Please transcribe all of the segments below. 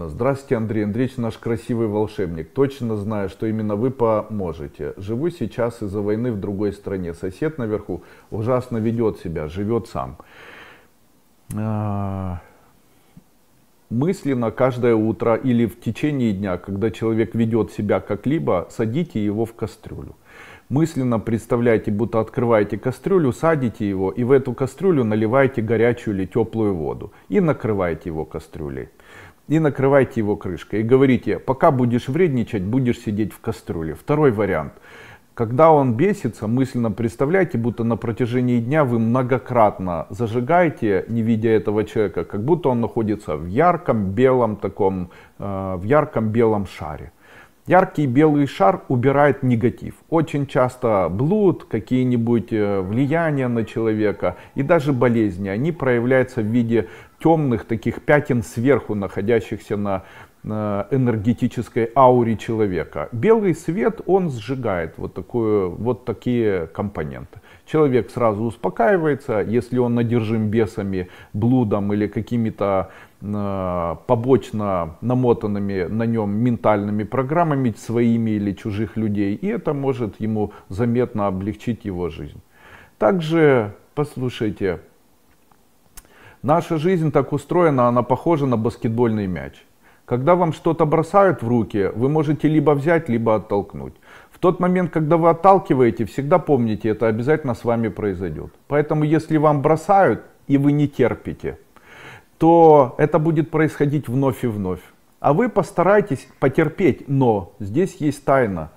Точно. Здравствуйте, Андрей Андреевич, наш красивый волшебник. Точно знаю, что именно вы поможете. Живу сейчас из-за войны в другой стране. Сосед наверху ужасно ведет себя, живет сам. А, мысленно каждое утро или в течение дня, когда человек ведет себя как-либо, садите его в кастрюлю. Мысленно представляйте, будто открываете кастрюлю, садите его и в эту кастрюлю наливаете горячую или теплую воду. И накрываете его кастрюлей. И накрываете его крышкой. И говорите, пока будешь вредничать, будешь сидеть в кастрюле. Второй вариант когда он бесится, мысленно представляйте, будто на протяжении дня вы многократно зажигаете, не видя этого человека, как будто он находится в ярком белом таком, э, в ярком белом шаре. Яркий белый шар убирает негатив. Очень часто блуд, какие-нибудь э, влияния на человека и даже болезни, они проявляются в виде темных таких пятен сверху, находящихся на э, энергетической ауре человека. Белый свет, он сжигает вот, такую, вот такие компоненты. Человек сразу успокаивается, если он надержим бесами, блудом или какими-то Э, побочно намотанными на нем ментальными программами своими или чужих людей, и это может ему заметно облегчить его жизнь. Также, послушайте, наша жизнь так устроена, она похожа на баскетбольный мяч. Когда вам что-то бросают в руки, вы можете либо взять, либо оттолкнуть. В тот момент, когда вы отталкиваете, всегда помните, это обязательно с вами произойдет. Поэтому, если вам бросают и вы не терпите, то это будет происходить вновь и вновь. А вы постарайтесь потерпеть, но здесь есть тайна.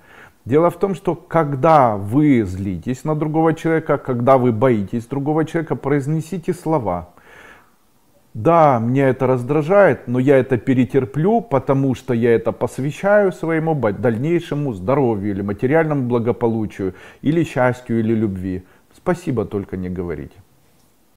Дело в том, что когда вы злитесь на другого человека, когда вы боитесь другого человека, произнесите слова. Да, меня это раздражает, но я это перетерплю, потому что я это посвящаю своему дальнейшему здоровью или материальному благополучию, или счастью, или любви. Спасибо только не говорите.